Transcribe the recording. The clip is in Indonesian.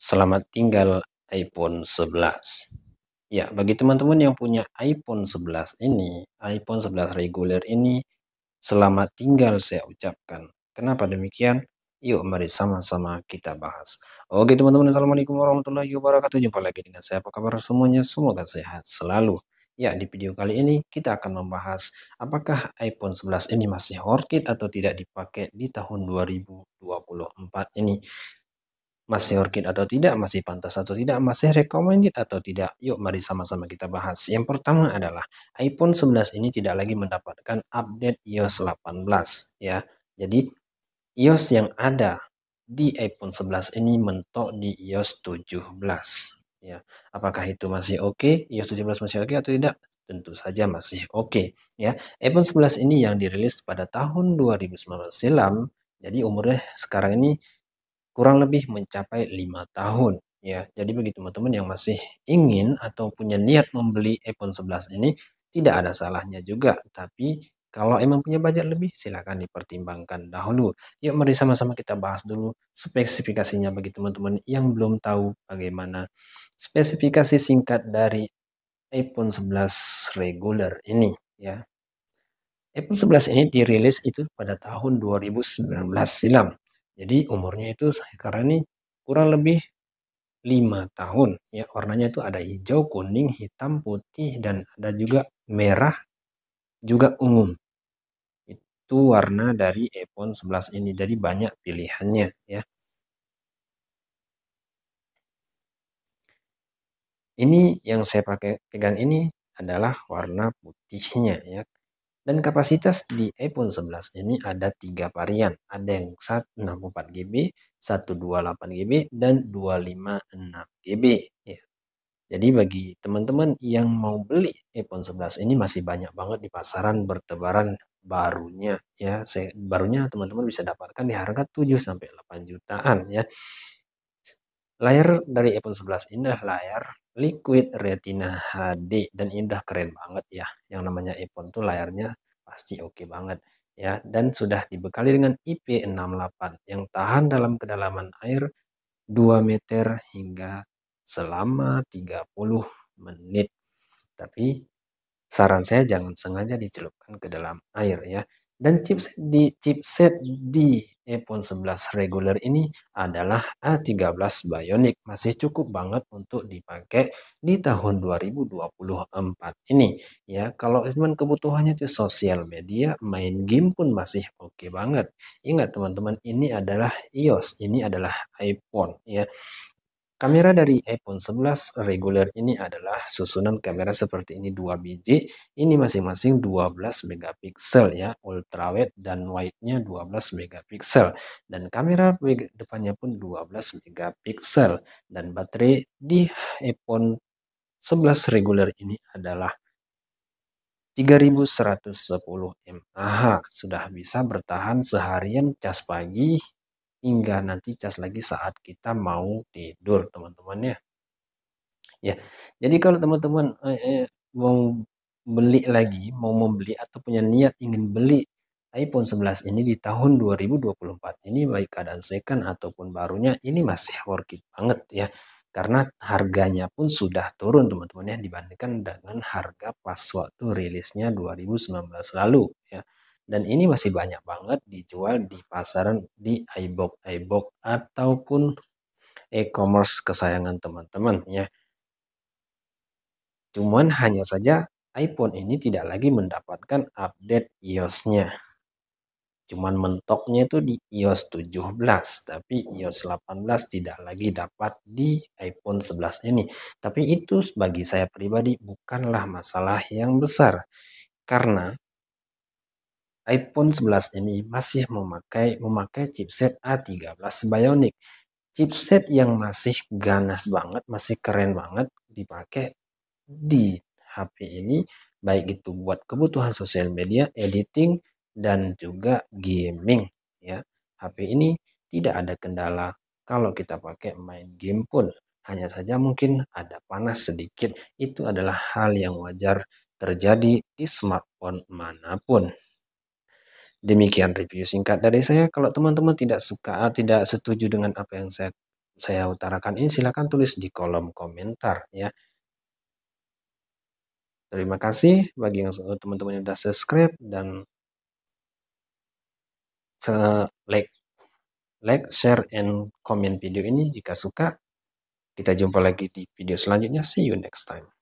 Selamat tinggal iPhone 11. Ya, bagi teman-teman yang punya iPhone 11 ini, iPhone 11 reguler ini, selamat tinggal saya ucapkan. Kenapa demikian? Yuk, mari sama-sama kita bahas. Oke, teman-teman, Assalamualaikum warahmatullahi wabarakatuh. Jumpa lagi dengan saya. Apa kabar semuanya? Semoga sehat selalu. Ya, di video kali ini kita akan membahas apakah iPhone 11 ini masih worth it atau tidak dipakai di tahun 2024 ini masih orkid atau tidak, masih pantas atau tidak, masih recommended atau tidak. Yuk mari sama-sama kita bahas. Yang pertama adalah iPhone 11 ini tidak lagi mendapatkan update iOS 18 ya. Jadi iOS yang ada di iPhone 11 ini mentok di iOS 17 ya. Apakah itu masih oke? Okay? iOS 17 masih oke okay atau tidak? Tentu saja masih oke okay, ya. iPhone 11 ini yang dirilis pada tahun 2019 silam. Jadi umurnya sekarang ini kurang lebih mencapai lima tahun ya. Jadi bagi teman-teman yang masih ingin atau punya niat membeli iPhone 11 ini tidak ada salahnya juga, tapi kalau emang punya budget lebih silahkan dipertimbangkan dahulu. Yuk mari sama-sama kita bahas dulu spesifikasinya bagi teman-teman yang belum tahu bagaimana spesifikasi singkat dari iPhone 11 regular ini ya. iPhone 11 ini dirilis itu pada tahun 2019 silam jadi umurnya itu sekarang ini kurang lebih lima tahun ya warnanya itu ada hijau kuning hitam putih dan ada juga merah juga ungu itu warna dari iPhone 11 ini jadi banyak pilihannya ya ini yang saya pakai pegang ini adalah warna putihnya ya dan kapasitas di iPhone 11 ini ada tiga varian. Ada yang 64 GB, 128 GB, dan 256 GB. Ya. Jadi bagi teman-teman yang mau beli iPhone 11 ini masih banyak banget di pasaran bertebaran barunya ya. Barunya teman-teman bisa dapatkan di harga 7 sampai 8 jutaan ya. Layar dari iPhone 11 ini adalah layar Liquid Retina HD dan indah keren banget ya. Yang namanya iPhone tuh layarnya pasti oke okay banget ya dan sudah dibekali dengan IP68 yang tahan dalam kedalaman air 2 meter hingga selama 30 menit. Tapi saran saya jangan sengaja dicelupkan ke dalam air ya. Dan chipset di chipset di iPhone 11 reguler ini adalah A13 Bionic. Masih cukup banget untuk dipakai di tahun 2024 ini. Ya, kalau teman kebutuhannya itu sosial media, main game pun masih oke okay banget. Ingat teman-teman, ini adalah iOS, ini adalah iPhone ya. Kamera dari iPhone 11 reguler ini adalah susunan kamera seperti ini dua biji. Ini masing-masing 12 megapiksel ya, ultrawide dan wide-nya 12 megapiksel dan kamera depannya pun 12 megapiksel dan baterai di iPhone 11 reguler ini adalah 3110 mAh sudah bisa bertahan seharian cas pagi hingga nanti cas lagi saat kita mau tidur teman-teman ya ya jadi kalau teman-teman eh, eh mau beli lagi mau membeli atau punya niat ingin beli iPhone 11 ini di tahun 2024 ini baik keadaan second ataupun barunya ini masih worth it banget ya karena harganya pun sudah turun teman-teman ya dibandingkan dengan harga pas waktu rilisnya 2019 lalu ya dan ini masih banyak banget dijual di pasaran di iBook iBook ataupun e-commerce kesayangan teman-teman ya cuman hanya saja iPhone ini tidak lagi mendapatkan update iOS-nya cuman mentoknya itu di iOS 17 tapi iOS 18 tidak lagi dapat di iPhone 11 ini tapi itu bagi saya pribadi bukanlah masalah yang besar karena iPhone 11 ini masih memakai memakai chipset A13 Bionic. Chipset yang masih ganas banget, masih keren banget dipakai di HP ini baik itu buat kebutuhan sosial media, editing dan juga gaming ya. HP ini tidak ada kendala kalau kita pakai main game pun. Hanya saja mungkin ada panas sedikit. Itu adalah hal yang wajar terjadi di smartphone manapun. Demikian review singkat dari saya. Kalau teman-teman tidak suka, tidak setuju dengan apa yang saya saya utarakan ini, silakan tulis di kolom komentar ya. Terima kasih bagi yang teman-teman yang sudah subscribe dan like, like, share, and comment video ini jika suka. Kita jumpa lagi di video selanjutnya. See you next time.